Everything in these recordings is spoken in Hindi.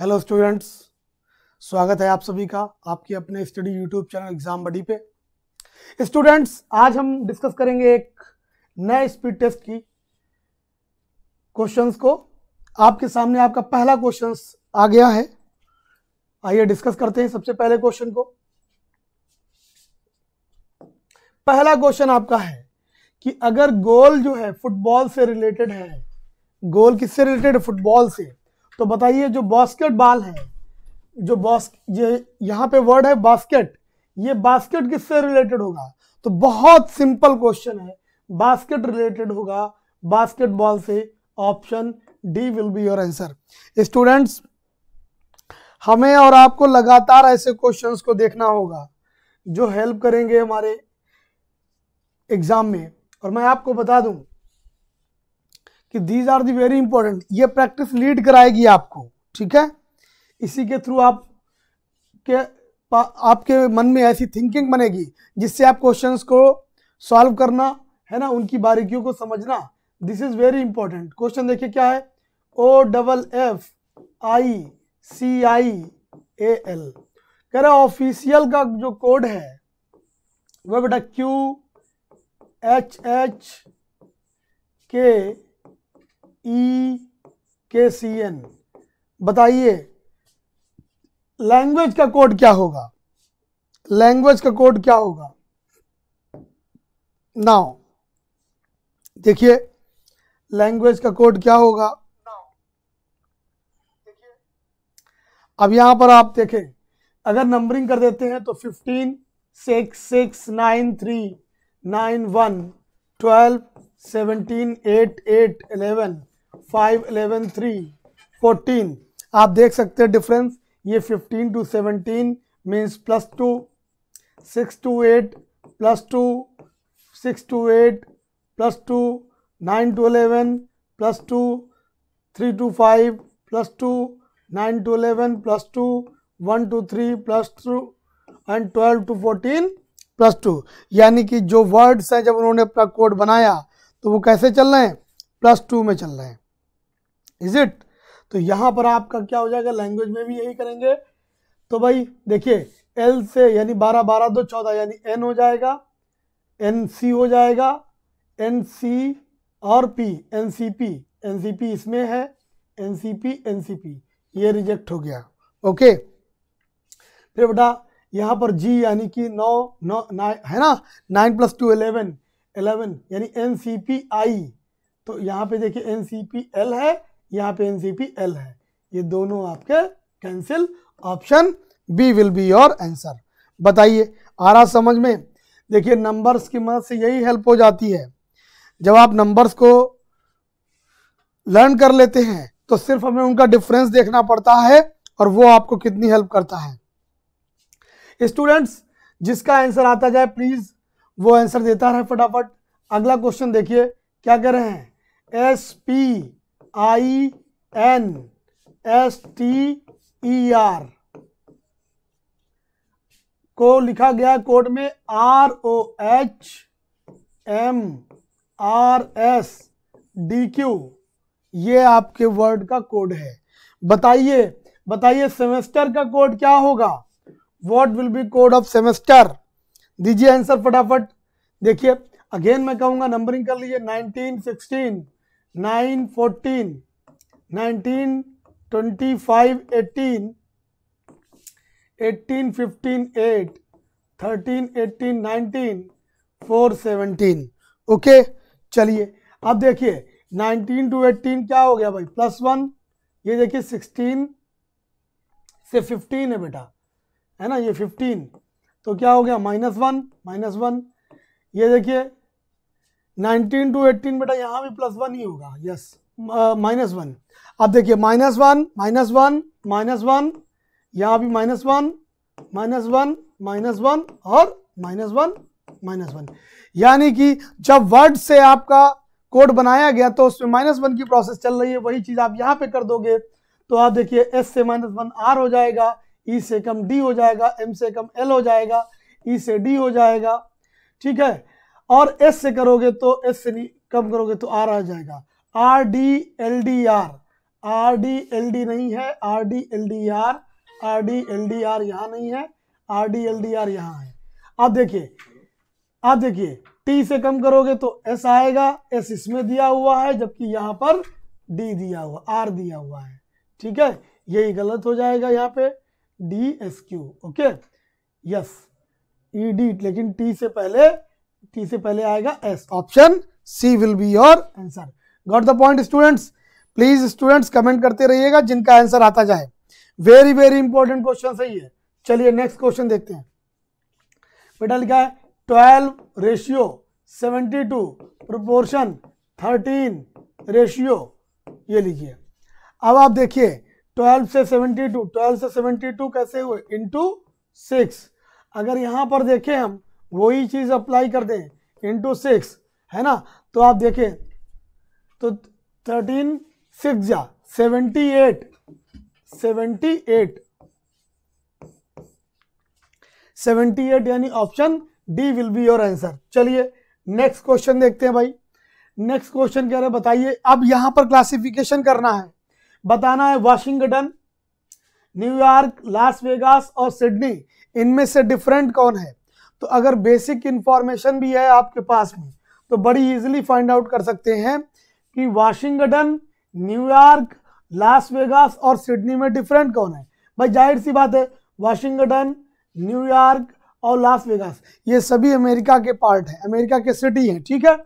हेलो स्टूडेंट्स स्वागत है आप सभी का आपके अपने study YouTube channel exam buddy पे स्टूडेंट्स आज हम डिस्कस करेंगे एक नए स्पीड टेस्ट की क्वेश्चंस को आपके सामने आपका पहला क्वेश्चन आ गया है आइए डिस्कस करते हैं सबसे पहले क्वेश्चन को पहला क्वेश्चन आपका है कि अगर गोल जो है फुटबॉल से रिलेटेड है गोल किससे रिलेटेड फुटबॉल से तो बताइए जो बास्केट बॉल है जो बॉस ये यहाँ पे वर्ड है बास्केट ये बास्केट किससे रिलेटेड होगा तो बहुत सिंपल क्वेश्चन है बास्केट रिलेटेड होगा बास्केटबॉल से option D will be your answer students हमें और आपको लगातार ऐसे क्वेश्चंस को देखना होगा जो हेल्प करेंगे हमारे एग्जाम में और मैं आपको बता दूं कि these are the very important ये प्रैक्टिस लीड कराएगी आपको ठीक है इसी के थ्रू आप के आपके मन में ऐसी थिंकिंग बनेगी जिससे आप क्वेश्चंस को सॉल्व करना है ना उनकी बारीकियों को समझना this is very important question देखिए क्या है O double F I C I A L कह रहा है ऑफिशियल का जो कोड है वह बेटा Q H H K E K C N बताइए लैंग्वेज का कोड क्या होगा लैंग्वेज का कोड क्या होगा नाउ देखिए लैंग्वेज का कोड क्या होगा अब यहां पर आप देखें अगर नंबरिंग कर देते हैं तो fifteen six six nine three nine one twelve seventeen eight eight eleven five eleven three fourteen आप देख सकते हैं डिफरेंस ये fifteen to seventeen means plus two six to eight plus two six to eight plus two nine to eleven plus two three to five plus two nine to eleven plus two one to three plus two and twelve to fourteen plus two यानी कि जो वर्ड्स हैं जब उन्होंने अपना कोड बनाया तो वो कैसे चल रहे हैं प्लस टू में चल रहे हैं इज इट तो यहां पर आपका क्या हो जाएगा लैंग्वेज में भी यही करेंगे तो भाई देखिए एल से यानी बारह बारह दो चौदह यानी एन हो जाएगा एन सी हो जाएगा एन सी और P N C P N C P इसमें है N C P N C P ये रिजेक्ट हो गया ओके फिर बेटा यहाँ पर जी यानी कि नौ नौ नाइन है ना nine plus two eleven eleven यानी एन सी पी आई तो यहाँ पे देखिए एन सी पी एल है यहाँ पे एनसीपी एल है ये दोनों आपके cancel option B will be your answer बताइए आ रहा समझ में देखिए नंबर्स की मदद से यही हेल्प हो जाती है जब आप नंबर्स को लर्न कर लेते हैं तो सिर्फ हमें उनका डिफरेंस देखना पड़ता है और वो आपको कितनी हेल्प करता है स्टूडेंट्स जिसका आंसर आता जाए प्लीज वो आंसर देता रहे फटाफट अगला क्वेश्चन देखिए क्या कह रहे हैं S P I N S T E R को लिखा गया कोड में R O H M R S D Q ये आपके वर्ड का कोड है बताइए बताइए सेमेस्टर का कोड क्या होगा what will be code of semester दीजिए आंसर फटाफट देखिए अगेन मैं कहूंगा नंबरिंग कर लीजिए 19, 16, nine fourteen nineteen twenty five eighteen eighteen fifteen eight thirteen eighteen nineteen four seventeen okay चलिए अब देखिए नाइनटीन टू एटीन क्या हो गया भाई प्लस वन ये देखिए सिक्सटीन से फिफ्टीन है बेटा है ना ये फिफ्टीन तो क्या हो गया माइनस वन माइनस वन ये देखिए नाइनटीन टू एटीन बेटा यहाँ भी प्लस वन ही होगा यस माइनस वन अब देखिए minus one minus one minus one यहाँ भी minus one minus one minus one और माइनस वन माइनस वन यानी कि जब वर्ड से आपका कोड बनाया गया तो उसमें माइनस वन की प्रोसेस चल रही है वही चीज़ आप यहाँ पे कर दोगे तो आप देखिए एस से माइनस वन आर हो जाएगा ई e से कम डी हो जाएगा एम से कम एल हो जाएगा ई e से डी हो जाएगा ठीक है और एस से करोगे तो एस से नहीं कम करोगे तो आर आ जाएगा R D L D R R D L D नहीं है R D L D R R D L D R यहां नहीं है R D L D R यहां है आप देखिए आप देखिए टी से कम करोगे तो एस आएगा एस इसमें दिया हुआ है जबकि यहां पर डी दिया हुआ आर दिया हुआ है ठीक है यही गलत हो जाएगा यहाँ पे D S Q okay yes E D लेकिन टी से पहले टी से पहले आएगा S option C will be your answer got the point students please students comment करते रहिएगा जिनका आंसर आता जाए वेरी वेरी इंपॉर्टेंट क्वेश्चन सही है चलिए नेक्स्ट क्वेश्चन देखते हैं बेटा लिखा है twelve ratio seventy two proportion thirteen ratio ये लिखिए अब आप देखिए ट्वेल्व से सेवेंटी टू ट्वेल्व से सेवेंटी टू कैसे हुए इंटू सिक्स अगर यहां पर देखें हम वही चीज़ अप्लाई कर दें इंटू सिक्स है ना तो आप देखें तो थर्टीन सिक्स जा seventy eight seventy eight seventy eight यानी option D will be your answer चलिए नेक्स्ट क्वेश्चन देखते हैं भाई नेक्स्ट क्वेश्चन कह रहे बताइए अब यहां पर क्लासिफिकेशन करना है बताना है वाशिंगटन न्यूयॉर्क लास वेगास और सिडनी इनमें से डिफरेंट कौन है तो अगर बेसिक इंफॉर्मेशन भी है आपके पास में तो बड़ी इजीली फाइंड आउट कर सकते हैं कि वाशिंगटन न्यूयॉर्क लास वेगास और सिडनी में डिफरेंट कौन है भाई जाहिर सी बात है वाशिंगटन न्यूयॉर्क और लास वेगास ये सभी अमेरिका के पार्ट हैं अमेरिका के सिटी हैं ठीक है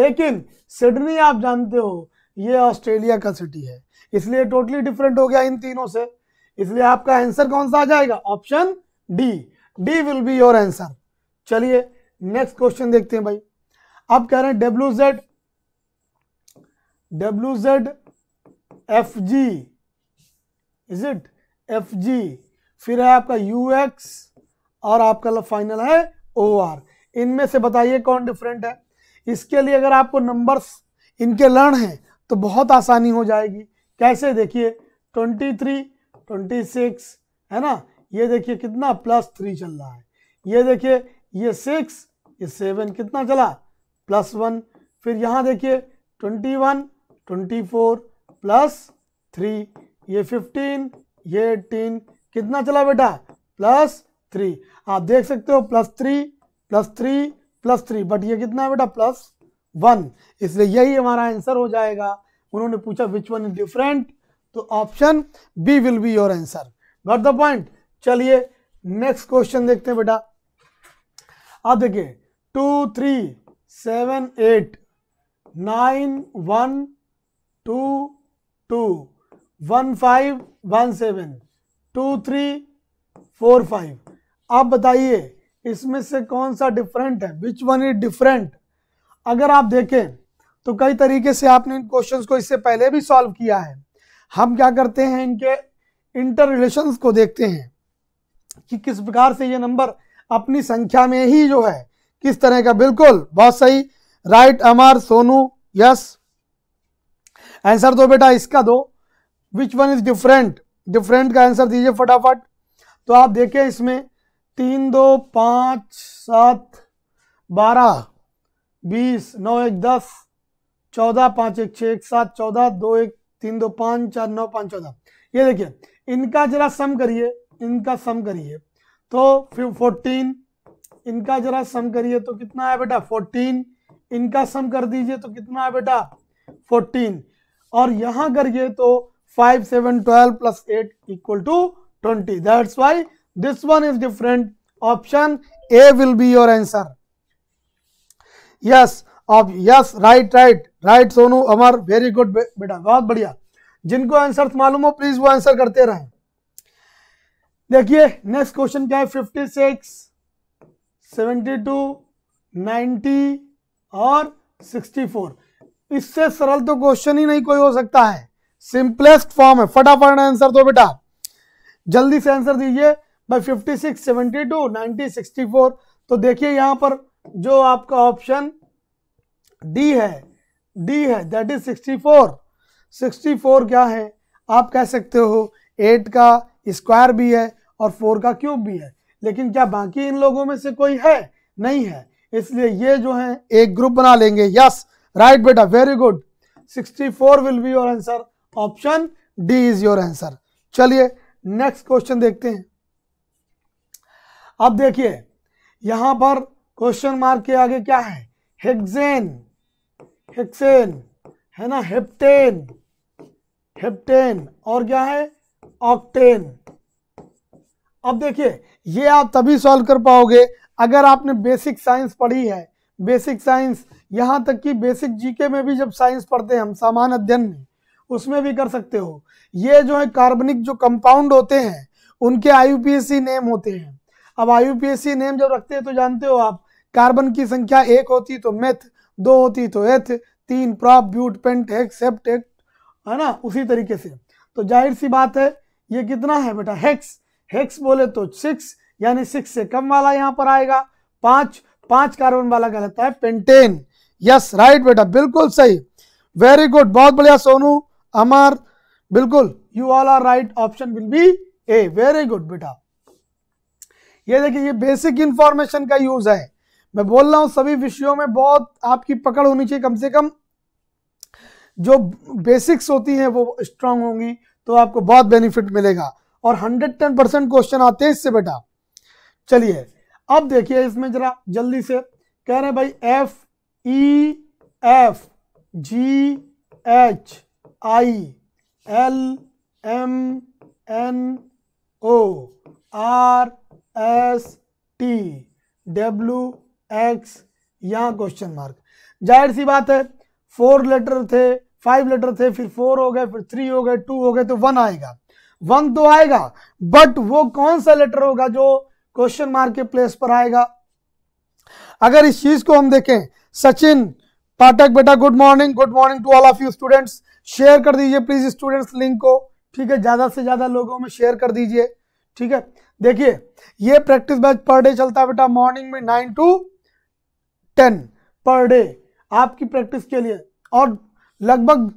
लेकिन सिडनी आप जानते हो ये ऑस्ट्रेलिया का सिटी है इसलिए टोटली डिफरेंट हो गया इन तीनों से इसलिए आपका आंसर कौन सा आ जाएगा option D D will be your answer चलिए नेक्स्ट क्वेश्चन देखते हैं भाई आप कह रहे हैं W Z W Z F G is it F G फिर है आपका यू एक्स और आपका फाइनल है ओ आर इनमें से बताइए कौन डिफरेंट है इसके लिए अगर आपको नंबर्स इनके लर्न हैं तो बहुत आसानी हो जाएगी कैसे देखिए ट्वेंटी थ्री ट्वेंटी सिक्स है ना ये देखिए कितना प्लस थ्री चल रहा है ये देखिए ये सिक्स ये सेवन कितना चला प्लस वन फिर यहाँ देखिए twenty one twenty four plus three ये फिफ्टीन ये एटीन कितना चला बेटा प्लस थ्री आप देख सकते हो plus three plus three plus three but ये कितना है बेटा प्लस वन इसलिए यही हमारा आंसर हो जाएगा उन्होंने पूछा विच वन इज डिफरेंट तो option B will be your answer got the point चलिए नेक्स्ट क्वेश्चन देखते हैं बेटा आप देखिए two three seven eight nine one two two one five one seven two three four five आप बताइए इसमें से कौन सा डिफरेंट है विच वन इज डिफरेंट अगर आप देखें तो कई तरीके से आपने इन क्वेश्चंस को इससे पहले भी सॉल्व किया है हम क्या करते हैं इनके इंटर रिलेशन को देखते हैं कि किस प्रकार से ये नंबर अपनी संख्या में ही जो है किस तरह का बिल्कुल बहुत सही right Amar Sonu yes answer दो बेटा इसका दो which one is different different का आंसर दीजिए फटाफट तो आप देखें इसमें तीन दो पाँच सात बारह बीस नौ एक दस चौदह पाँच एक छः एक सात चौदह दो एक तीन दो पाँच चार नौ पाँच चौदह ये देखिए इनका जरा सम करिए इनका सम करिए तो फिर फोर्टीन इनका जरा सम करिए तो कितना है बेटा फोर्टीन इनका सम कर दीजिए तो कितना है बेटा फोर्टीन और यहां करिए तो five seven twelve plus eight equal to twenty that's why this one is different option A will be your answer yes अब yes right right right Sonu Amar very good बेटा बहुत बढ़िया जिनको आंसर मालूम हो प्लीज वो आंसर करते रहें देखिए नेक्स्ट क्वेश्चन क्या है fifty six seventy two ninety और सिक्सटी फोर इससे सरल तो क्वेश्चन ही नहीं कोई हो सकता है सिंपलेस्ट फॉर्म है फटाफट आंसर दो बेटा जल्दी से आंसर दीजिए by fifty six seventy two ninety sixty four तो देखिए यहां पर जो आपका ऑप्शन डी है डी है that is sixty four sixty four क्या है आप कह सकते हो एट का स्क्वायर भी है और फोर का क्यूब भी है लेकिन क्या बाकी इन लोगों में से कोई है नहीं है इसलिए ये जो है एक ग्रुप बना लेंगे यस राइट बेटा very good 64 will be your answer option D is your answer चलिए नेक्स्ट क्वेश्चन देखते हैं अब देखिए यहां पर क्वेश्चन मार्क के आगे क्या है हेक्सेन हेक्सेन है ना हेप्टेन हेप्टेन और क्या है ऑक्टेन अब देखिए ये आप तभी सॉल्व कर पाओगे अगर आपने बेसिक साइंस पढ़ी है बेसिक साइंस यहाँ तक कि बेसिक जीके में भी जब साइंस पढ़ते हैं हम सामान्य अध्ययन में उसमें भी कर सकते हो ये जो है कार्बनिक जो कंपाउंड होते हैं उनके आई नेम होते हैं अब आई नेम जब रखते हैं तो जानते हो आप कार्बन की संख्या एक होती तो मेथ दो होती तो एथ तीन प्रॉप ब्यूट पेंट हेक्स है ना उसी तरीके से तो जाहिर सी बात है ये कितना है बेटा हेक्स हेक्स बोले तो सिक्स यानी सिक्स से कम वाला यहां पर आएगा पांच पांच कार्बन वाला कहलाता है पेंटेन यस राइट बेटा बिल्कुल सही वेरी गुड बहुत बढ़िया सोनू अमर बिल्कुल you all are right option will be A very good बेटा ये देखिए ये बेसिक इंफॉर्मेशन का यूज है मैं बोल रहा हूं सभी विषयों में बहुत आपकी पकड़ होनी चाहिए कम से कम जो बेसिक्स होती हैं वो स्ट्रांग होंगी तो आपको बहुत बेनिफिट मिलेगा और 110 परसेंट क्वेश्चन आते हैं इससे बेटा चलिए अब देखिए इसमें जरा जल्दी से कह रहे भाई F E F G H I L M N O R S T W X यहाँ क्वेश्चन मार्क जाहिर सी बात है फोर लेटर थे फाइव लेटर थे फिर फोर हो गए फिर थ्री हो गए टू हो गए तो वन आएगा वन तो आएगा बट वो कौन सा लेटर होगा जो क्वेश्चन मार्क के प्लेस पर आएगा अगर इस चीज को हम देखें सचिन पाठक बेटा good morning good morning to all of you students share कर दीजिए प्लीज स्टूडेंट्स लिंक को ठीक है ज्यादा से ज्यादा लोगों में शेयर कर दीजिए ठीक है देखिए ये प्रैक्टिस बैच पर डे चलता है बेटा मॉर्निंग में nine to ten per day आपकी प्रैक्टिस के लिए और लगभग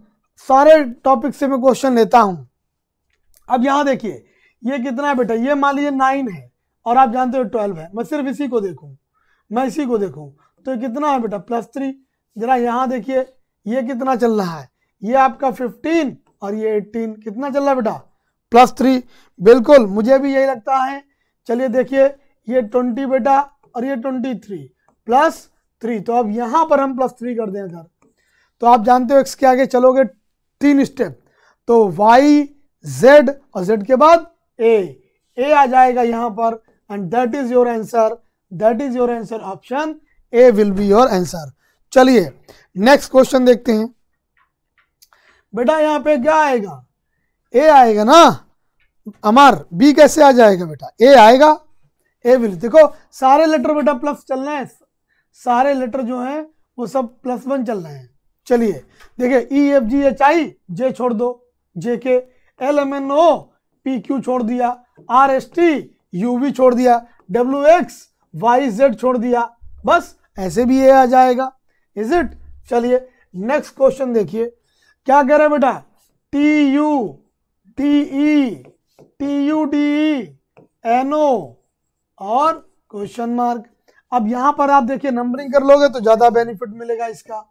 सारे टॉपिक से मैं क्वेश्चन लेता हूं अब यहां देखिए ये कितना है बेटा ये मान लीजिए नाइन है और आप जानते हो ट्वेल्व है मैं सिर्फ इसी को देखूं मैं इसी को देखू तो कितना है बेटा प्लस थ्री जरा यहाँ देखिए ये कितना चल रहा है ये आपका फिफ्टीन और ये एट्टीन कितना चल रहा है बेटा प्लस थ्री बिल्कुल मुझे भी यही लगता है चलिए देखिए ये ट्वेंटी बेटा और ये ट्वेंटी थ्री प्लस थ्री तो अब यहां पर हम प्लस थ्री कर दें सर तो आप जानते हो एक्स के आगे चलोगे तीन स्टेप तो वाई Z और Z के बाद A A आ जाएगा यहां पर and that is your answer that is your answer option A will be your answer चलिए नेक्स्ट क्वेश्चन देखते हैं बेटा यहाँ पे क्या आएगा ए आएगा ना अमर बी कैसे आ जाएगा बेटा ए आएगा ए विल देखो सारे लेटर बेटा प्लस चल रहे हैं सारे लेटर जो हैं वो सब प्लस वन चल रहे हैं चलिए देखिए ई एफ जी एच आई जे छोड़ दो J K L M N O P Q छोड़ दिया R S T U V छोड़ दिया डब्ल्यू एक्स वाई जेड छोड़ दिया बस ऐसे भी ये आ जाएगा इज इट चलिए नेक्स्ट क्वेश्चन देखिए क्या कह रहे बेटा T U T E T U D E N O और क्वेश्चन मार्क अब यहां पर आप देखिए नंबरिंग कर लोगे तो ज़्यादा बेनिफिट मिलेगा इसका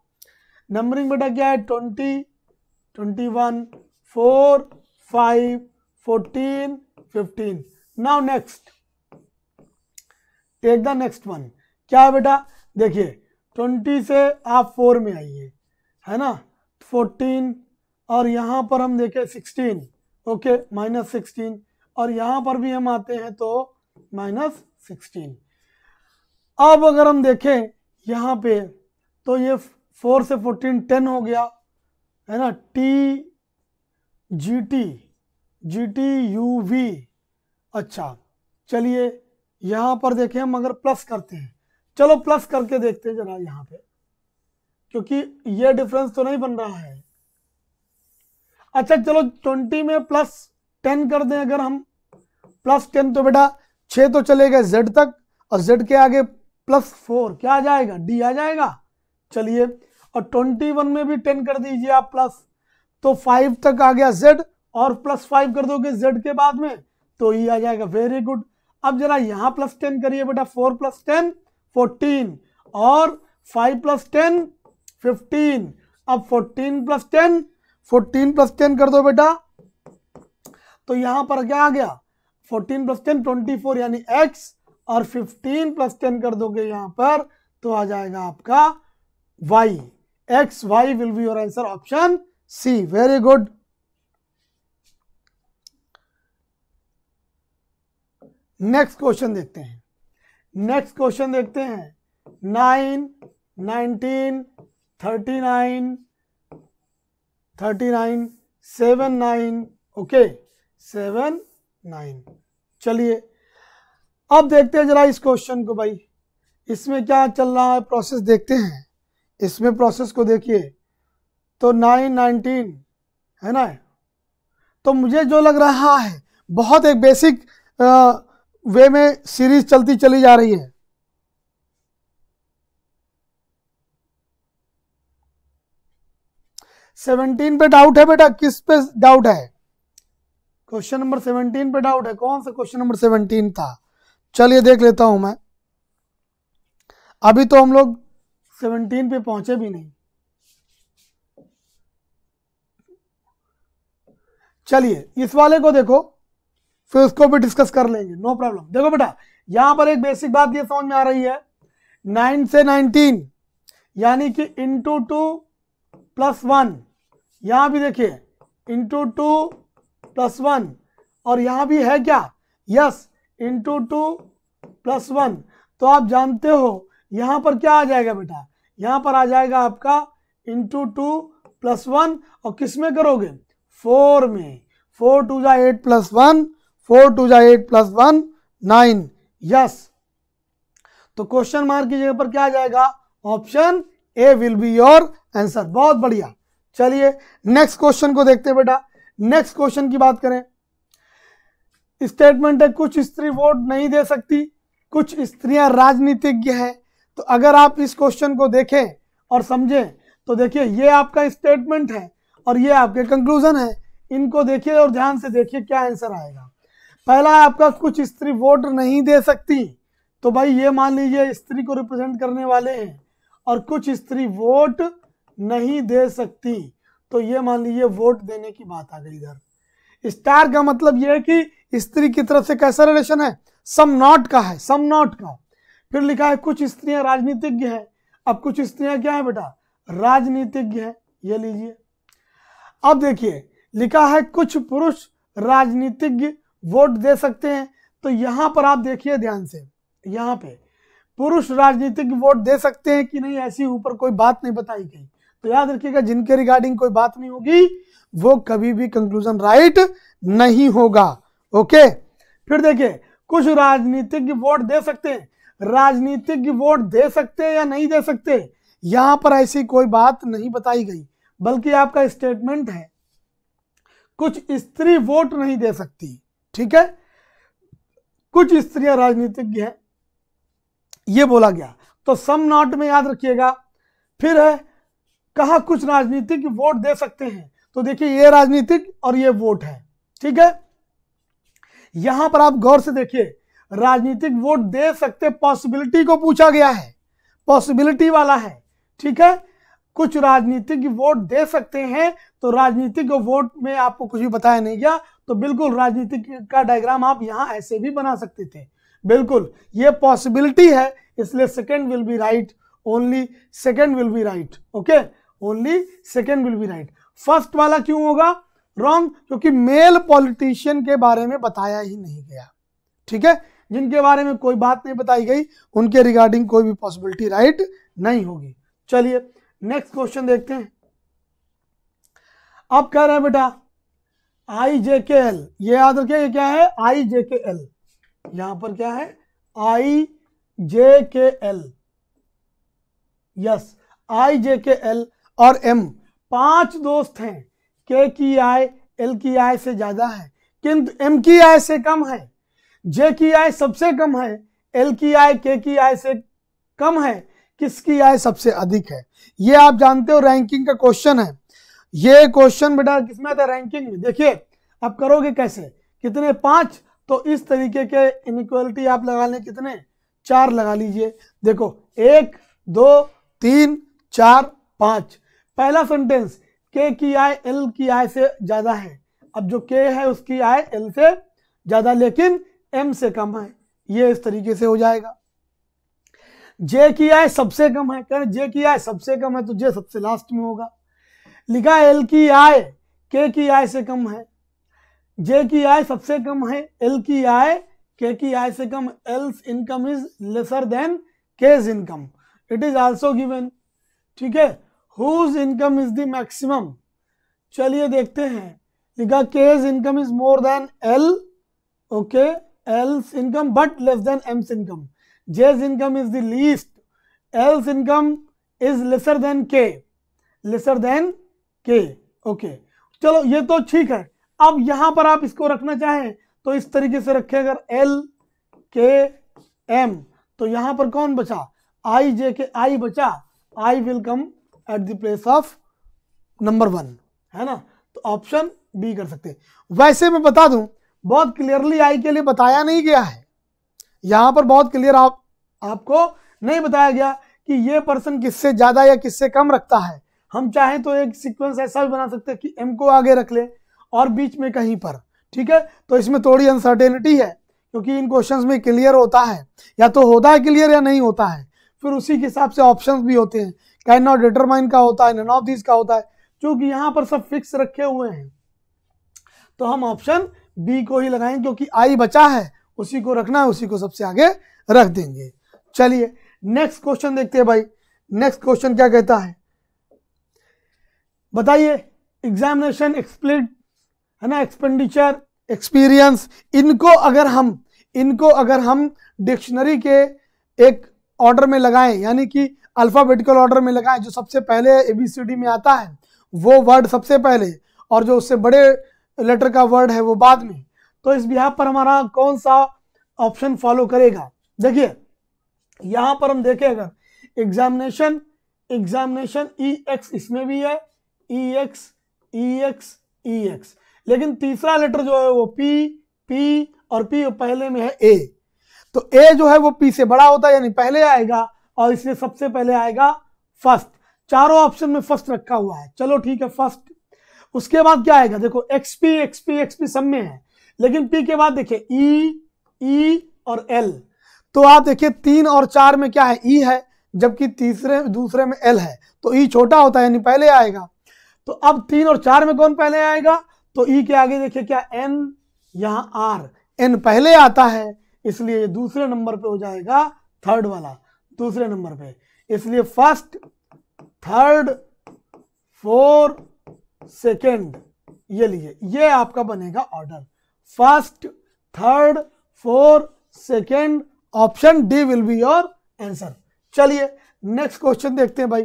नंबरिंग बेटा क्या है twenty twenty one four 5 14 15 now next take the next one क्या है बेटा देखिए ट्वेंटी से आप फोर में आइए है ना फोर्टीन और यहां पर हम देखें सिक्सटीन ओके माइनस सिक्सटीन और यहां पर भी हम आते हैं तो माइनस सिक्सटीन अब अगर हम देखें यहाँ पे तो ये फोर से फोर्टीन टेन हो गया है ना T G T G T U V अच्छा चलिए यहाँ पर देखें हम अगर प्लस करते हैं चलो प्लस करके देखते हैं जरा यहाँ पे क्योंकि ये डिफरेंस तो नहीं बन रहा है अच्छा चलो ट्वेंटी में प्लस टेन कर दें अगर हम प्लस टेन तो बेटा छ तो चले गए जेड तक और जेड के आगे प्लस फोर क्या आ जाएगा डी आ जाएगा चलिए और ट्वेंटी वन में भी टेन कर दीजिए आप प्लस तो फाइव तक आ गया जेड और प्लस फाइव कर दोगे जेड के बाद में तो ये e आ जाएगा वेरी गुड अब जरा यहां प्लस टेन करिए बेटा फोर प्लस टेन फोर्टीन और फाइव प्लस टेन फिफ्टीन अब fourteen plus ten fourteen plus ten कर दो बेटा तो यहां पर क्या आ गया fourteen plus ten twenty four यानी एक्स और फिफ्टीन प्लस टेन कर दोगे यहां पर तो आ जाएगा आपका Y X Y will be your answer option C. Very good. Next question देखते हैं नेक्स्ट क्वेश्चन देखते हैं nine nineteen thirty nine thirty nine seven nine okay seven nine चलिए अब देखते हैं जरा इस क्वेश्चन को भाई इसमें क्या चल रहा है प्रोसेस देखते हैं इसमें प्रोसेस को देखिए तो नाइन नाइनटीन है ना तो मुझे जो लग रहा है बहुत एक बेसिक वे में सीरीज चलती चली जा रही है सेवनटीन पे डाउट है बेटा किस पे डाउट है क्वेश्चन नंबर सेवनटीन पे डाउट है कौन सा क्वेश्चन नंबर सेवनटीन था चलिए देख लेता हूं मैं अभी तो हम लोग सेवनटीन पे पहुंचे भी नहीं चलिए इस वाले को देखो फिर उसको भी डिस्कस कर लेंगे नो प्रॉब्लम देखो बेटा यहां पर एक बेसिक बात ये समझ में आ रही है नाइन से नाइनटीन यानी कि इंटू टू प्लस वन यहां भी देखिए इंटू टू प्लस वन और यहां भी है क्या yes into two plus one तो आप जानते हो यहां पर क्या आ जाएगा बेटा यहां पर आ जाएगा आपका इंटू टू प्लस वन और किसमें करोगे फोर में फोर टू जा eight plus one four two जा eight plus one nine yes तो क्वेश्चन मार्क की जगह पर क्या आ जाएगा option A will be your answer बहुत बढ़िया चलिए नेक्स्ट क्वेश्चन को देखते बेटा नेक्स्ट क्वेश्चन की बात करें स्टेटमेंट है कुछ स्त्री वोट नहीं दे सकती कुछ स्त्रियां राजनीतिज्ञ हैं तो अगर आप इस क्वेश्चन को देखें और समझें तो देखिए ये आपका स्टेटमेंट है और ये आपके कंक्लूजन है इनको देखिए और ध्यान से देखिए क्या आंसर आएगा पहला आपका कुछ स्त्री वोट नहीं दे सकती तो भाई ये मान लीजिए स्त्री को रिप्रेजेंट करने वाले हैं और कुछ स्त्री वोट नहीं दे सकती तो ये मान लीजिए वोट देने की बात आ गई इधर स्टार का मतलब यह है कि स्त्री की तरफ से कैसा रिलेशन है सम नॉट का है सम नॉट का फिर लिखा है कुछ स्त्रियां राजनीतिज्ञ हैं अब कुछ स्त्रियां क्या है बेटा राजनीतिज्ञ हैं ये लीजिए अब देखिए लिखा है कुछ पुरुष राजनीतिज्ञ वोट दे सकते हैं तो यहां पर आप देखिए ध्यान से यहां पे पुरुष राजनीतिज्ञ वोट दे सकते हैं कि नहीं ऐसी ऊपर कोई बात नहीं बताई गई तो याद रखिएगा जिनके रिगार्डिंग कोई बात नहीं होगी वो कभी भी कंक्लूजन राइट नहीं होगा ओके फिर देखिए कुछ राजनीतिज्ञ वोट दे सकते हैं राजनीतिज्ञ वोट दे सकते हैं या नहीं दे सकते यहां पर ऐसी कोई बात नहीं बताई गई बल्कि आपका स्टेटमेंट है कुछ स्त्री वोट नहीं दे सकती ठीक है कुछ स्त्रियां राजनीतिज्ञ है ये बोला गया तो सम नॉट में याद रखिएगा फिर है कहा कुछ राजनीतिक वोट दे सकते हैं तो देखिए ये राजनीतिक और ये वोट है ठीक है यहां पर आप गौर से देखिए राजनीतिक वोट दे सकते पॉसिबिलिटी को पूछा गया है पॉसिबिलिटी वाला है ठीक है कुछ राजनीतिज्ञ वोट दे सकते हैं तो राजनीतिज्ञ वोट में आपको कुछ भी बताया नहीं गया तो बिल्कुल राजनीतिक का डायग्राम आप यहां ऐसे भी बना सकते थे बिल्कुल ये पॉसिबिलिटी है इसलिए second will be right only second will be right okay only second will be right first वाला क्यों होगा रॉन्ग क्योंकि मेल पॉलिटिशियन के बारे में बताया ही नहीं गया ठीक है जिनके बारे में कोई बात नहीं बताई गई उनके रिगार्डिंग कोई भी पॉसिबिलिटी राइट नहीं होगी चलिए नेक्स्ट क्वेश्चन देखते हैं अब कह रहे हैं बेटा आई जे के एल ये याद रखिए ये क्या है आई जे के एल यहां पर क्या है आई जे K L yes I J K L और एम पांच दोस्त हैं के की आय एल की आय से ज्यादा है किंतु एम की आय से कम है जे की आय सबसे कम है एल की आय के की आय से कम है किसकी आय सबसे अधिक है ये आप जानते हो रैंकिंग का क्वेश्चन है ये क्वेश्चन बेटा किसमें आता है रैंकिंग में देखिए आप करोगे कैसे कितने पांच तो इस तरीके के इनक्वालिटी आप लगा लें कितने चार लगा लीजिए देखो एक दो तीन चार पांच पहला सेंटेंस के की आय एल की आय से ज़्यादा है अब जो के है उसकी आय एल से ज़्यादा लेकिन एम से कम है ये इस तरीके से हो जाएगा जे की आय सबसे कम है कर जे की आय सबसे कम है तो जे सबसे लास्ट में होगा लिखा एल की आय के की आय से कम है जे की आय सबसे कम है एल की आय के की आय से कम L's income is lesser than K's income it is also given ठीक है whose income is the maximum चलिए देखते हैं लिखा K's income is more than L okay L's income but less than M's income J's income is the least. L's income is lesser than K. Lesser than K. Okay okay. चलो ये तो ठीक है अब यहां पर आप इसको रखना चाहें तो इस तरीके से रखें अगर एल के एम तो यहां पर कौन बचा आई जे के आई बचा I will come at the place of number one है ना तो ऑप्शन बी कर सकते वैसे मैं बता दूं बहुत क्लियरली आई के लिए बताया नहीं गया है यहां पर बहुत क्लियर आप आपको नहीं बताया गया कि ये पर्सन किससे ज्यादा या किससे कम रखता है हम चाहें तो एक सीक्वेंस ऐसा भी बना सकते हैं कि एम को आगे रख ले और बीच में कहीं पर ठीक है तो इसमें थोड़ी अनसर्टेनिटी है क्योंकि इन क्वेश्चन में क्लियर होता है या तो होता है क्लियर या नहीं होता है फिर उसी के हिसाब से ऑप्शन भी होते हैं कैन नॉट डिटरमाइन का होता है नन ऑफ दिस का होता है क्योंकि यहाँ पर सब फिक्स रखे हुए हैं तो हम ऑप्शन बी को ही लगाएंगे क्योंकि आई बचा है उसी को रखना है उसी को सबसे आगे रख देंगे चलिए नेक्स्ट क्वेश्चन देखते हैं भाई नेक्स्ट क्वेश्चन क्या कहता है बताइए एग्जामिनेशन एक्सप्लिट है ना एक्सपेंडिचर एक्सपीरियंस इनको अगर हम इनको अगर हम डिक्शनरी के एक ऑर्डर में लगाएं यानी कि अल्फ़ाबेटिकल ऑर्डर में लगाएं जो सबसे पहले एबीसीडी में आता है वो वर्ड सबसे पहले और जो उससे बड़े लेटर का वर्ड है वो बाद में तो इस बिहार पर हमारा कौन सा ऑप्शन फॉलो करेगा देखिए यहां पर हम देखें अगर एग्जामिनेशन एग्जामिनेशन ई एक्स इसमें भी है E X E X E X लेकिन तीसरा लेटर जो है वो पी पी और पी पहले में है ए तो ए जो है वो पी से बड़ा होता है यानी पहले आएगा और इसलिए सबसे पहले आएगा फर्स्ट चारों ऑप्शन में फर्स्ट रखा हुआ है चलो ठीक है फर्स्ट उसके बाद क्या आएगा देखो एक्सपी एक्सपी एक्सपी सब में है लेकिन पी के बाद देखिए ई e, ई e और एल तो आप देखिए तीन और चार में क्या है ई है जबकि तीसरे दूसरे में एल है तो ई छोटा होता है यानी पहले आएगा तो अब तीन और चार में कौन पहले आएगा तो ई के आगे देखिए क्या एन यहां आर एन पहले आता है इसलिए ये दूसरे नंबर पे हो जाएगा थर्ड वाला दूसरे नंबर पे इसलिए फर्स्ट थर्ड फोर सेकेंड ये लिए ये आपका बनेगा order first third four second option D will be your answer चलिए नेक्स्ट क्वेश्चन देखते हैं भाई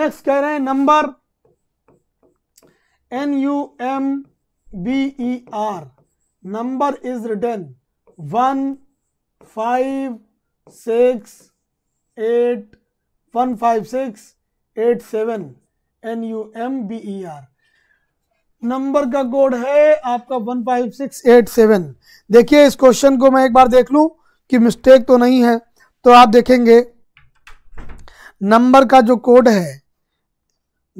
नेक्स्ट कह रहे हैं number N U M B E R number is written one five six eight one five six eight seven N U M B E R number का कोड है आपका one five six eight seven देखिए इस क्वेश्चन को मैं एक बार देख लू कि मिस्टेक तो नहीं है तो आप देखेंगे नंबर का जो कोड है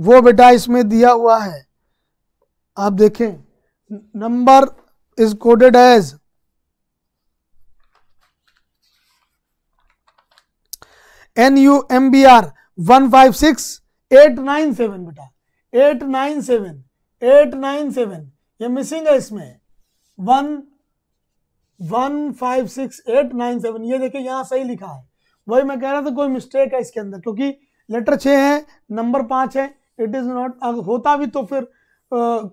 वो बेटा इसमें दिया हुआ है आप देखें number is coded as N U M B R one five six eight nine seven बेटा eight nine seven eight nine seven ये मिसिंग है इसमें one one five six eight nine seven ये देखिए यहाँ सही लिखा है वही मैं कह रहा था कोई मिस्टेक है इसके अंदर क्योंकि लेटर छः है नंबर पाँच है इट इज़ नॉट अगर होता भी तो फिर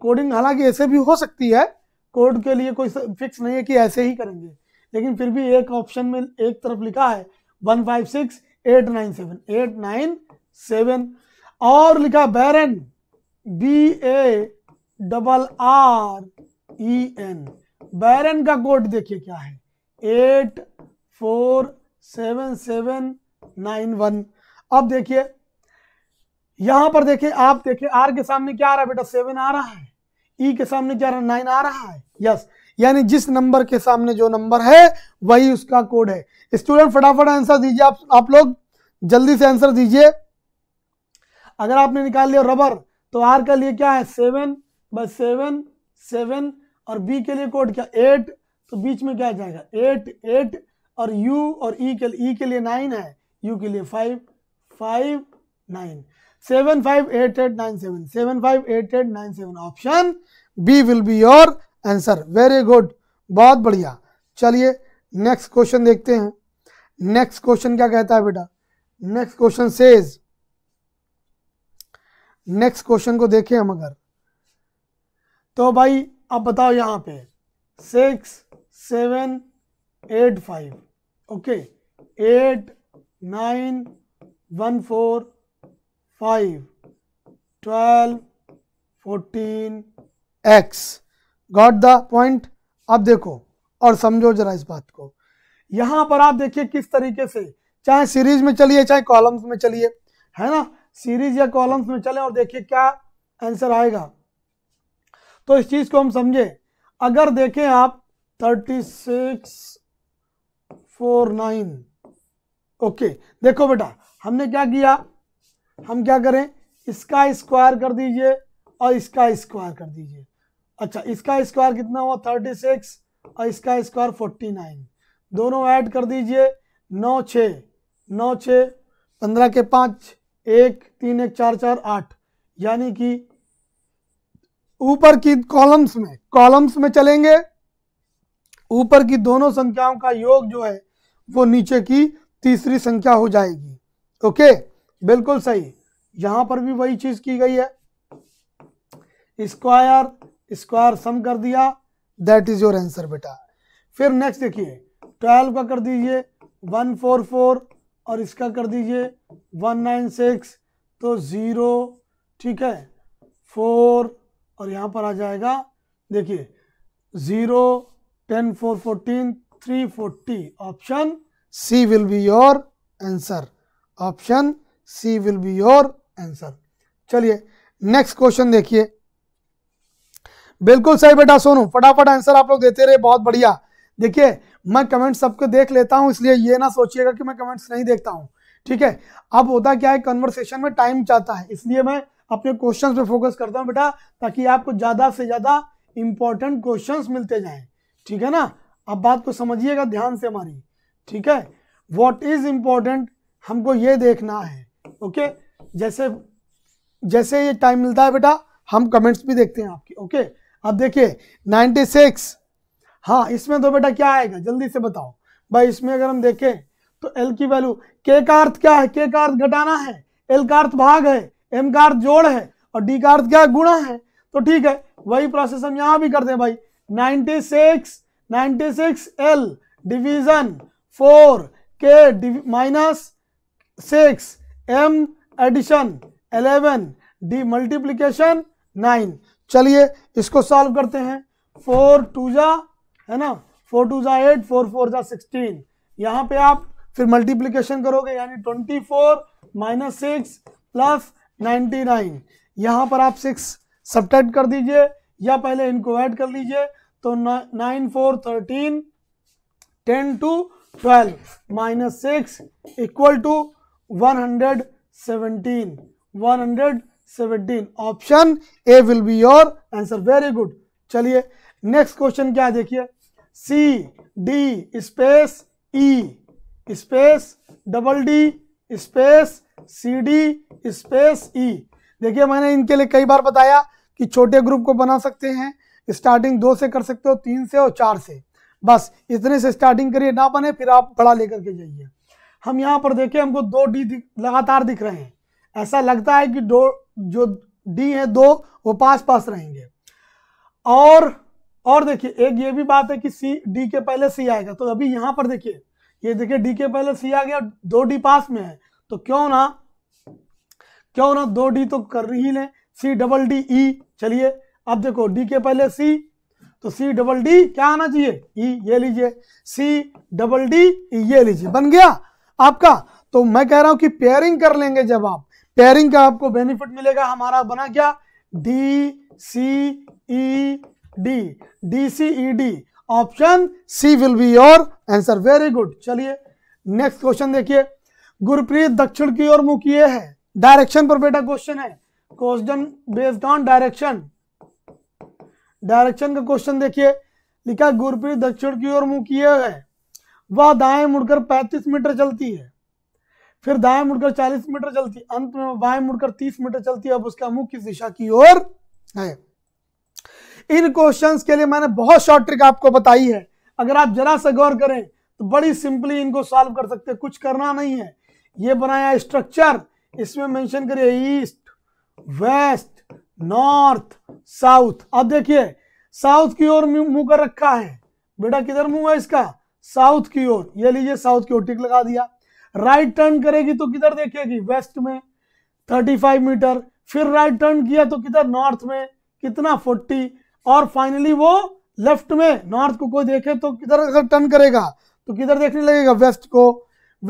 कोडिंग हालांकि ऐसे भी हो सकती है कोड के लिए कोई फिक्स नहीं है कि ऐसे ही करेंगे लेकिन फिर भी एक ऑप्शन में एक तरफ लिखा है one five six eight nine seven eight nine seven और लिखा barren B A double R E N barren का कोड देखिए क्या है eight four seven seven nine one अब देखिए यहां पर देखिए आप देखिए आर के सामने क्या आ रहा है बेटा सेवन आ रहा है ई e के सामने क्या रहा है नाइन आ रहा है यस यानी जिस नंबर के सामने जो नंबर है वही उसका कोड है स्टूडेंट फटाफट आंसर दीजिए आप आप लोग जल्दी से आंसर दीजिए अगर आपने निकाल लिया रबर तो आर का लिए क्या है सेवन बस सेवन सेवन और बी के लिए कोड क्या एट तो बीच में क्या जाएगा एट एट और यू और ई e के ई e के लिए नाइन है यू के लिए five five nine seven five eight eight nine seven seven five eight eight nine seven option B will be your answer very good बहुत बढ़िया चलिए नेक्स्ट क्वेश्चन देखते हैं नेक्स्ट क्वेश्चन क्या कहता है बेटा next question says next question को देखें हम अगर तो भाई अब बताओ यहाँ पे six seven eight five okay eight nine one four five twelve fourteen X got the point अब देखो और समझो जरा इस बात को यहां पर आप देखिए किस तरीके से चाहे सीरीज में चलिए चाहे कॉलम्स में चलिए है ना सीरीज या कॉलम्स में चले और देखिए क्या आंसर आएगा तो इस चीज़ को हम समझे अगर देखें आप thirty six four nine okay देखो बेटा हमने क्या किया हम क्या करें इसका स्क्वायर कर दीजिए और इसका स्क्वायर कर दीजिए अच्छा इसका स्क्वायर कितना हुआ थर्टी सिक्स और इसका स्क्वायर फोर्टी नाइन दोनों ऐड कर दीजिए नौ छः नौ छः पंद्रह के पाँच एक तीन एक चार चार आठ यानी कि ऊपर की कॉलम्स में कॉलम्स में चलेंगे ऊपर की दोनों संख्याओं का योग जो है वो नीचे की तीसरी संख्या हो जाएगी ओके बिल्कुल सही यहां पर भी वही चीज की गई है स्क्वायर स्क्वायर सम कर दिया दैट इज योर आंसर बेटा फिर नेक्स्ट देखिए ट्वेल्व का कर दीजिए वन फोर फोर और इसका कर दीजिए वन नाइन सिक्स तो ज़ीरो ठीक है फोर और यहाँ पर आ जाएगा देखिए zero ten four fourteen three forty option C will be your answer option C will be your answer चलिए नेक्स्ट क्वेश्चन देखिए बिल्कुल सही बेटा सोनू फटाफट आंसर आप लोग देते रहे बहुत बढ़िया देखिए मैं कमेंट सबको देख लेता हूं इसलिए ये ना सोचिएगा कि मैं कमेंट्स नहीं देखता हूं ठीक है अब होता क्या है कन्वर्सेशन में टाइम चाहता है इसलिए मैं अपने क्वेश्चंस पे फोकस करता हूँ बेटा ताकि आपको ज़्यादा से ज़्यादा इंपॉर्टेंट क्वेश्चंस मिलते जाएं ठीक है ना अब बात को समझिएगा ध्यान से हमारी ठीक है वॉट इज इम्पोर्टेंट हमको ये देखना है ओके जैसे जैसे ये टाइम मिलता है बेटा हम कमेंट्स भी देखते हैं आपके ओके अब देखिए सिक्स हाँ इसमें तो बेटा क्या आएगा जल्दी से बताओ भाई इसमें अगर हम देखें तो एल की वैल्यू के का अर्थ क्या है के का अर्थ घटाना है एल का अर्थ भाग है एम का अर्थ जोड़ है और डी का अर्थ क्या गुणा है तो ठीक है वही प्रोसेस हम यहाँ भी करते हैं भाई 96 96 एल डिवीजन 4 के minus 6 M addition 11 D multiplication 9 चलिए इसको सॉल्व करते हैं फोर टू जा है ना 4 टू जा एट फोर फोर जा सिक्सटीन यहाँ पे आप फिर मल्टीप्लीकेशन करोगे यानी twenty four minus six plus ninety nine यहाँ पर आप सिक्स सब्ट्रैक्ट कर दीजिए या पहले इनको ऐड कर दीजिए तो nine four thirteen ten two twelve minus six equal to one hundred seventeen one hundred seventeen option A will be your answer very good चलिए नेक्स्ट क्वेश्चन क्या है देखिए C D space E e, space double D space C D space E देखिए मैंने इनके लिए कई बार बताया कि छोटे ग्रुप को बना सकते हैं स्टार्टिंग दो से कर सकते हो तीन से और चार से बस इतने से स्टार्टिंग करिए ना बने फिर आप बड़ा लेकर के जाइए हम यहाँ पर देखिए हमको दो डी लगातार दिख रहे हैं ऐसा लगता है कि दो जो डी है दो वो पास पास रहेंगे और और देखिए एक ये भी बात है कि सी डी के पहले सी आएगा तो अभी यहाँ पर देखिए ये देखिए डी के पहले सी आ गया दो डी पास में है तो क्यों ना क्यों ना दो डी तो कर ही ले सी डबल डी ई चलिए अब देखो डी के पहले सी तो सी डबल डी क्या आना चाहिए ई e, ये लीजिए सी डबल डी ये लीजिए बन गया आपका तो मैं कह रहा हूं कि पेयरिंग कर लेंगे जब आप पेयरिंग का आपको बेनिफिट मिलेगा हमारा बना क्या D C E D D C E D option C will be your answer very good चलिए नेक्स्ट क्वेश्चन देखिए गुरप्रीत दक्षिण की ओर मुंह है डायरेक्शन पर बेटा क्वेश्चन है question based on direction direction का क्वेश्चन देखिए लिखा गुरप्रीत दक्षिण की ओर मुंह किए है वह दाएं मुड़कर 35 मीटर चलती है फिर दाएं मुड़कर 40 मीटर चलती अंत में बाएं मुड़कर 30 मीटर चलती है अब उसका मुंह किस दिशा की ओर है इन क्वेश्चंस के लिए मैंने बहुत शॉर्ट ट्रिक आपको बताई है अगर आप जरा सा गौर करें तो बड़ी सिंपली इनको सॉल्व कर सकते हैं कुछ करना नहीं है ये बनाया स्ट्रक्चर इसमें मेंशन करिए ईस्ट वेस्ट नॉर्थ साउथ अब देखिए साउथ की ओर मुंह कर रखा है बेटा किधर मुंह है इसका साउथ की ओर ये लीजिए साउथ की ओर टिक लगा दिया राइट टर्न करेगी तो किधर देखेगी वेस्ट में 35 मीटर फिर राइट टर्न किया तो किधर नॉर्थ में कितना 40 और फाइनली वो लेफ्ट में नॉर्थ को कोई देखे तो किधर अगर टर्न करेगा तो किधर देखने लगेगा वेस्ट को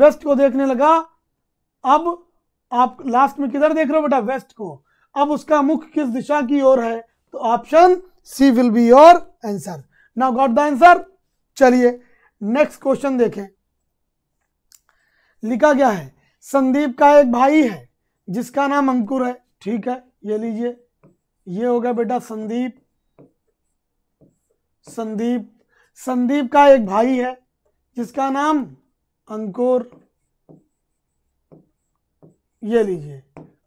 वेस्ट को देखने लगा अब आप लास्ट में किधर देख रहे हो बेटा वेस्ट को अब उसका मुख किस दिशा की ओर है तो option C will be your answer now got the answer चलिए नेक्स्ट क्वेश्चन देखें लिखा गया है संदीप का एक भाई है जिसका नाम अंकुर है ठीक है ये लीजिए ये हो गया बेटा संदीप संदीप संदीप का एक भाई है जिसका नाम अंकुर ये लीजिए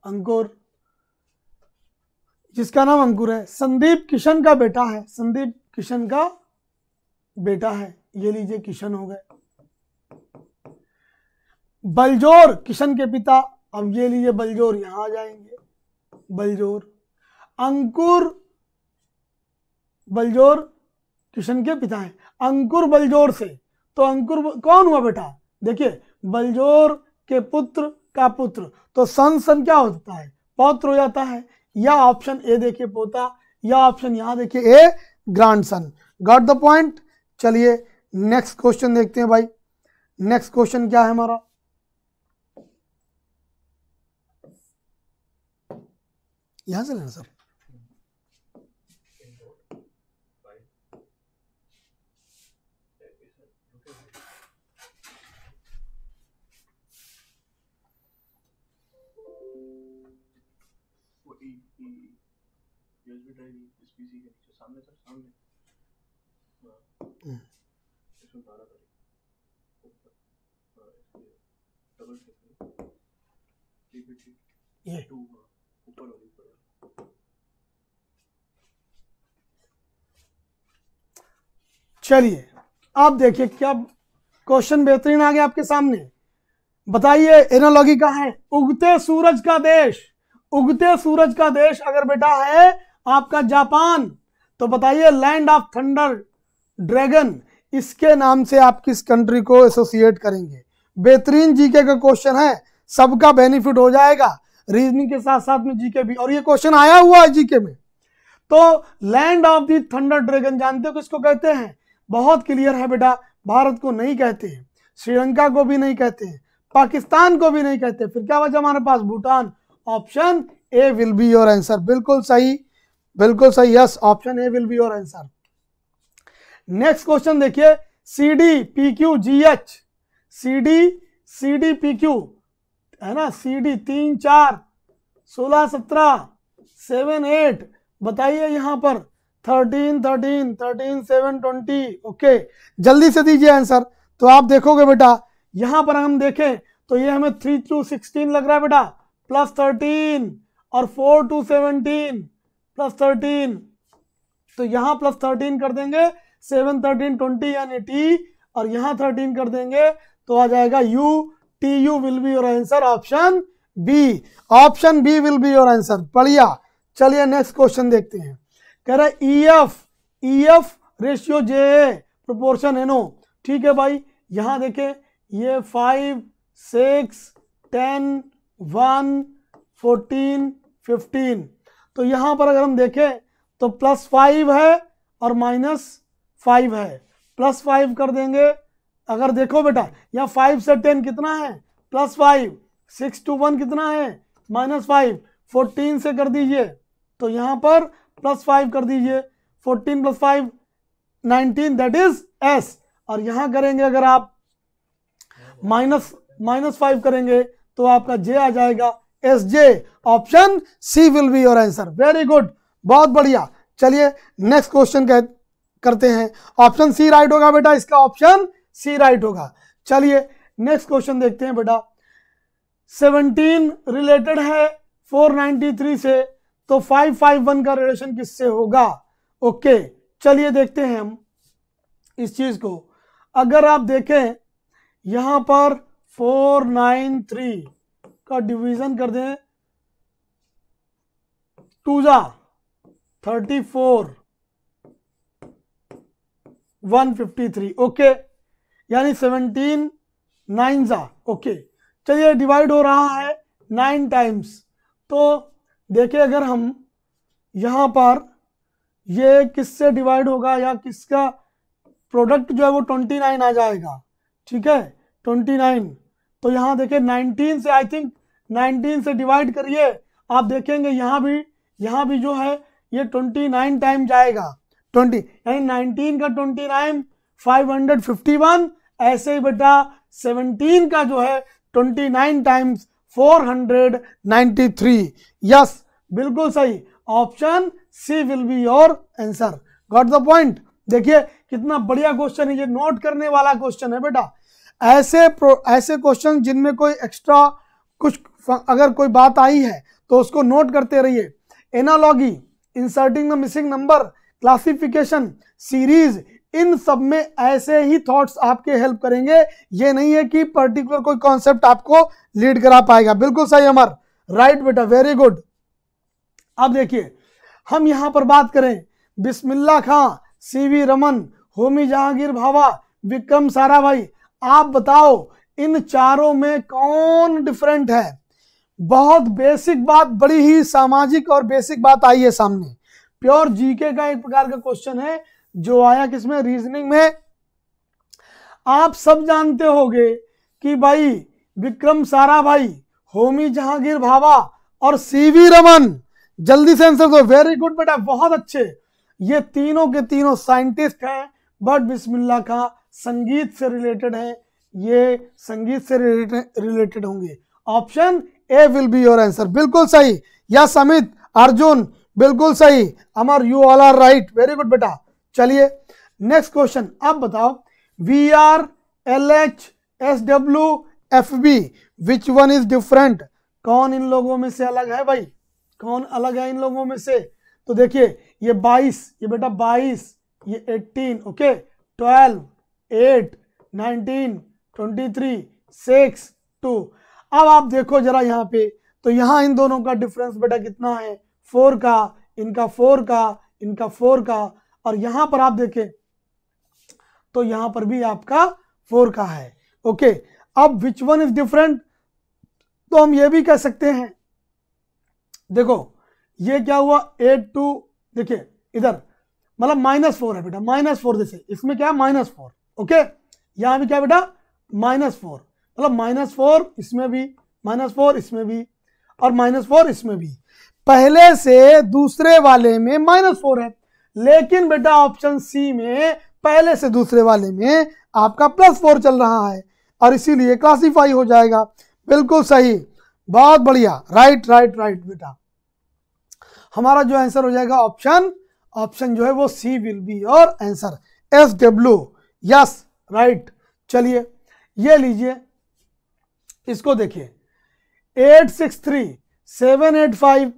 अंकुर जिसका नाम अंकुर है संदीप किशन का बेटा है संदीप किशन का बेटा है ये लीजिए किशन हो गए बलजोर किशन के पिता अब ये लीजिए बलजोर यहां आ जाएंगे बलजोर अंकुर बलजोर किशन के पिता है अंकुर बलजोर से तो अंकुर कौन हुआ बेटा देखिए बलजोर के पुत्र का पुत्र तो सन सन क्या होता है पौत्र हो जाता है या ऑप्शन ए देखिए पोता या ऑप्शन यहां देखिए A grandson got the point चलिए नेक्स्ट क्वेश्चन देखते हैं भाई नेक्स्ट क्वेश्चन क्या है हमारा यहां से लेना सर यूएसबी ड्राइव इस पीसी के नीचे सामने सर सामने हाँ। हम्म। इसमें बारह ठीक है ठीक टू ऊपर वाली ऊपर चलिए आप देखिए क्या क्वेश्चन बेहतरीन आ गया आपके सामने बताइए एनोलॉजी का है उगते सूरज का देश उगते सूरज का देश अगर बेटा है आपका जापान तो बताइए लैंड ऑफ थंडर ड्रैगन इसके नाम से आप किस कंट्री को एसोसिएट करेंगे बेहतरीन जीके का क्वेश्चन है सबका बेनिफिट हो जाएगा रीजनिंग के साथ साथ में जीके भी और ये क्वेश्चन आया हुआ है जीके में तो land of the thunder dragon जानते हो किसको कहते हैं बहुत क्लियर है बेटा भारत को नहीं कहते हैं श्रीलंका को भी नहीं कहते हैं पाकिस्तान को भी नहीं कहते फिर क्या बचा हमारे पास Bhutan option A will be your answer बिल्कुल सही बिल्कुल सही yes option A will be your answer next question देखिए C D P Q G H C D C D P Q है ना सी डी तीन चार सोलह सत्रह सेवन एट बताइए यहां पर thirteen thirteen thirteen seven twenty okay जल्दी से दीजिए आंसर तो आप देखोगे बेटा यहां पर हम देखें तो ये हमें थ्री टू सिक्सटीन लग रहा है बेटा प्लस थर्टीन और four two seventeen plus thirteen तो यहाँ प्लस थर्टीन कर देंगे सेवन थर्टीन ट्वेंटी यानी टी और यहाँ थर्टीन कर देंगे तो आ जाएगा U T U will be your answer option B option B will be your answer बढ़िया चलिए नेक्स्ट क्वेश्चन देखते हैं कह रहे E F E F ratio J proportion है नो e e ठीक है भाई यहाँ देखें ये five six ten one fourteen fifteen तो यहां पर अगर हम देखें तो प्लस फाइव है और माइनस फाइव है प्लस फाइव कर देंगे अगर देखो बेटा यहाँ फाइव से टेन कितना है plus five six two one कितना है माइनस फाइव फोर्टीन से कर दीजिए तो यहां पर प्लस फाइव कर दीजिए fourteen plus five nineteen that is S और यहां करेंगे अगर आप माइनस माइनस फाइव करेंगे तो आपका जे आ जाएगा S J option C will be your answer very good बहुत बढ़िया चलिए नेक्स्ट क्वेश्चन करते हैं ऑप्शन सी राइट होगा बेटा इसका ऑप्शन सी राइट होगा चलिए नेक्स्ट क्वेश्चन देखते हैं बेटा 17 रिलेटेड है 493 से तो 551 का रिलेशन किससे होगा ओके चलिए देखते हैं हम इस चीज को अगर आप देखें यहां पर 493 का डिवीजन कर दें टू जा thirty four one fifty three okay यानी सेवनटीन नाइन जा ओके चलिए डिवाइड हो रहा है नाइन टाइम्स तो देखिए अगर हम यहाँ पर ये किससे डिवाइड होगा या किसका प्रोडक्ट जो है वो ट्वेंटी नाइन आ जाएगा ठीक है ट्वेंटी नाइन तो यहाँ देखे 19 से आई थिंक 19 से डिवाइड करिए आप देखेंगे यहाँ भी यहाँ भी जो है ये 29 टाइम जाएगा 20 यानी 19 का 29 551 ऐसे ही बेटा 17 का जो है 29 टाइम्स 493 यस बिल्कुल सही option C will be your answer got the point देखिए कितना बढ़िया क्वेश्चन है ये नोट करने वाला क्वेश्चन है बेटा ऐसे ऐसे क्वेश्चन जिनमें कोई एक्स्ट्रा कुछ अगर कोई बात आई है तो उसको नोट करते रहिए analogy inserting the missing number classification series इन सब में ऐसे ही थॉट्स आपके हेल्प करेंगे ये नहीं है कि पर्टिकुलर कोई कॉन्सेप्ट आपको लीड करा पाएगा बिल्कुल सही अमर राइट बेटा वेरी गुड अब देखिए हम यहां पर बात करें बिस्मिल्ला खां सीवी रमन होमी जहांगीर भावा विक्रम साराभाई आप बताओ इन चारों में कौन डिफरेंट है बहुत बेसिक बात बड़ी ही सामाजिक और बेसिक बात आई है सामने प्योर जीके का एक प्रकार का क्वेश्चन है जो आया किसमें रीजनिंग में आप सब जानते होंगे कि भाई विक्रम साराभाई होमी जहांगीर भावा और सीवी रमन जल्दी से आंसर दो वेरी गुड बेटा बहुत अच्छे ये तीनों के तीनों साइंटिस्ट हैं बट बिस्मिल्ला का संगीत से रिलेटेड है ये संगीत से रिलेटेड होंगे option A will be your answer बिल्कुल सही या समित अर्जुन बिल्कुल सही Amar you all are right very good बेटा चलिए नेक्स्ट क्वेश्चन आप बताओ V R L H S W F B which one is different कौन इन लोगों में से अलग है भाई कौन अलग है इन लोगों में से तो देखिए ये 22 ये बेटा 22 ये 18 okay okay? 12 eight nineteen twenty three six two अब आप देखो जरा यहाँ पे तो यहाँ इन दोनों का डिफरेंस बेटा कितना है फोर का इनका फोर का इनका फोर का और यहां पर आप देखें तो यहां पर भी आपका फोर का है ओके अब विच वन इज डिफरेंट तो हम ये भी कह सकते हैं देखो ये क्या हुआ एट टू देखिए इधर मतलब माइनस फोर है बेटा माइनस फोर जैसे इसमें क्या है माइनस फोर ओके यहां भी क्या बेटा माइनस फोर मतलब माइनस फोर इसमें भी माइनस फोर इसमें भी और माइनस फोर इसमें भी पहले से दूसरे वाले में माइनस फोर है लेकिन बेटा ऑप्शन सी में पहले से दूसरे वाले में आपका प्लस फोर चल रहा है और इसीलिए क्लासिफाई हो जाएगा बिल्कुल सही बहुत बढ़िया राइट राइट राइट बेटा हमारा जो आंसर हो जाएगा ऑप्शन ऑप्शन जो है वो C will be your answer S W yes right चलिए ये लीजिए इसको देखिए eight six three seven eight five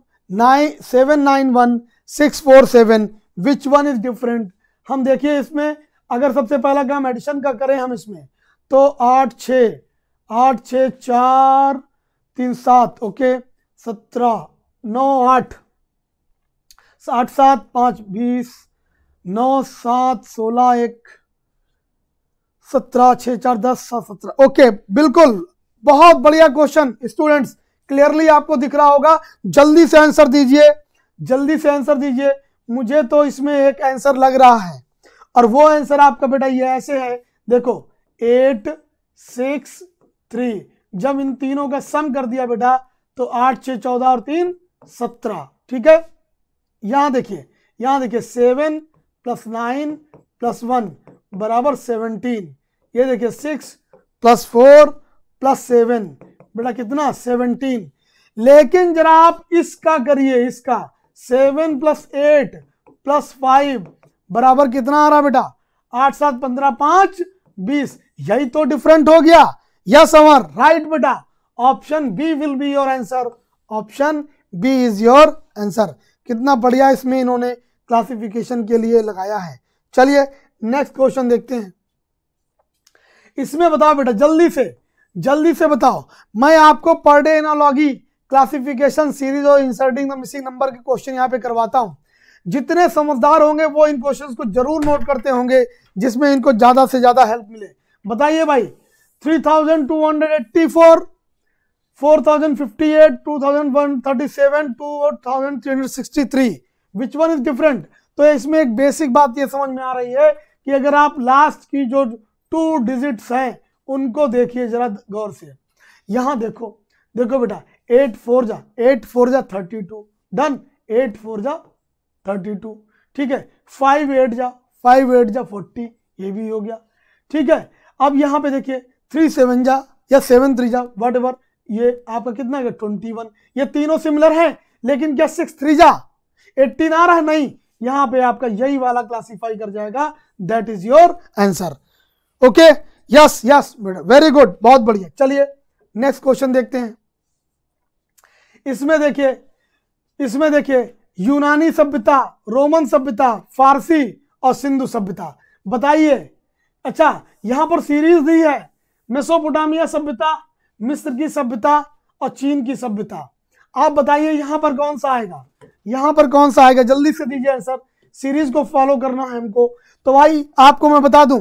nine seven nine one six four seven which one is different हम देखिए इसमें अगर सबसे पहला काम एडिशन का करें हम इसमें तो आठ छ आठ छ चार तीन सात ओके सत्रह नौ आठ आठ सात पाँच बीस नौ सात सोलह एक सत्रह छः चार दस सात सत्रह ओके बिल्कुल बहुत बढ़िया क्वेश्चन स्टूडेंट्स क्लियरली आपको दिख रहा होगा जल्दी से आंसर दीजिए जल्दी से आंसर दीजिए मुझे तो इसमें एक आंसर लग रहा है और वो आंसर आपका बेटा ये ऐसे है देखो एट सिक्स थ्री जब इन तीनों का सम कर दिया बेटा तो आठ छ चौदह और तीन सत्रह ठीक है यहां देखिए यहां देखिए seven plus nine plus one बराबर सेवनटीन ये देखिए six plus four plus seven बेटा कितना सेवनटीन लेकिन जरा आप इसका करिए इसका seven plus eight plus five बराबर कितना आ रहा बेटा आठ सात पंद्रह पांच बीस यही तो डिफरेंट हो गया यस अमर राइट बेटा option B will be your answer option B is your answer कितना बढ़िया इसमें इन्होंने क्लासिफिकेशन के लिए लगाया है चलिए नेक्स्ट क्वेश्चन देखते हैं इसमें बताओ बेटा जल्दी से जल्दी से बताओ मैं आपको per day analogy classification series और इंसर्टिंग द मिसिंग नंबर के क्वेश्चन यहाँ पे करवाता हूँ जितने समझदार होंगे वो इन क्वेश्चंस को जरूर नोट करते होंगे जिसमें इनको ज़्यादा से ज़्यादा हेल्प मिले बताइए भाई 3284, 4058, 2137, 2363 विच वन इज डिफरेंट तो इसमें एक बेसिक बात ये समझ में आ रही है कि अगर आप लास्ट की जो टू डिजिट्स हैं उनको देखिए ज़रा गौर से यहां देखो देखो बेटा एट फोर जा एट फोर जा thirty two done eight four जा थर्टी टू ठीक है फाइव एट जा फाइव एट जा फोर्टी ये भी हो गया ठीक है अब यहां पे देखिए थ्री सेवन जा या सेवन थ्री जा वट एवर ये आपका कितना ट्वेंटी वन ये तीनों सिमिलर हैं लेकिन क्या सिक्स थ्री जा एट्टीन आ रहा है नहीं यहां पे आपका यही वाला क्लासिफाई कर जाएगा that is your answer okay yes yes very good बहुत बढ़िया चलिए नेक्स्ट क्वेश्चन देखते हैं इसमें देखिए इसमें देखिए यूनानी सभ्यता रोमन सभ्यता फारसी और सिंधु सभ्यता बताइए अच्छा यहां पर सीरीज दी है मेसोपोटामिया सभ्यता मिस्र की सभ्यता और चीन की सभ्यता आप बताइए यहां पर कौन सा आएगा यहां पर कौन सा आएगा जल्दी से दीजिए आंसर सीरीज को फॉलो करना है हमको तो भाई आपको मैं बता दूं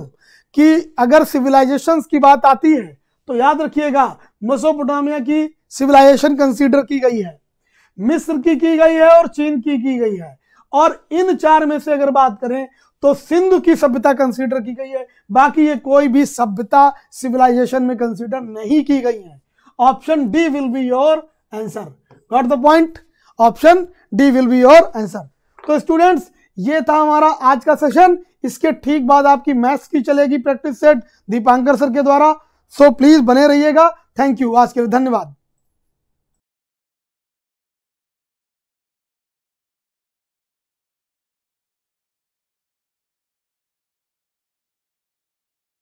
कि अगर सिविलाइजेशन की बात आती है तो याद रखिएगा मेसोपोटामिया की सिविलाइजेशन कंसीडर की गई है मिस्र की की गई है और चीन की की गई है और इन चार में से अगर बात करें तो सिंधु की सभ्यता कंसीडर की गई है बाकी ये कोई भी सभ्यता सिविलाइजेशन में कंसीडर नहीं की गई है option D will be your answer got the point option D will be your answer तो स्टूडेंट्स ये था हमारा आज का सेशन इसके ठीक बाद आपकी मैथ्स की चलेगी प्रैक्टिस सेट दीपांकर सर के द्वारा सो प्लीज बने रहिएगा थैंक यू आज के लिए धन्यवाद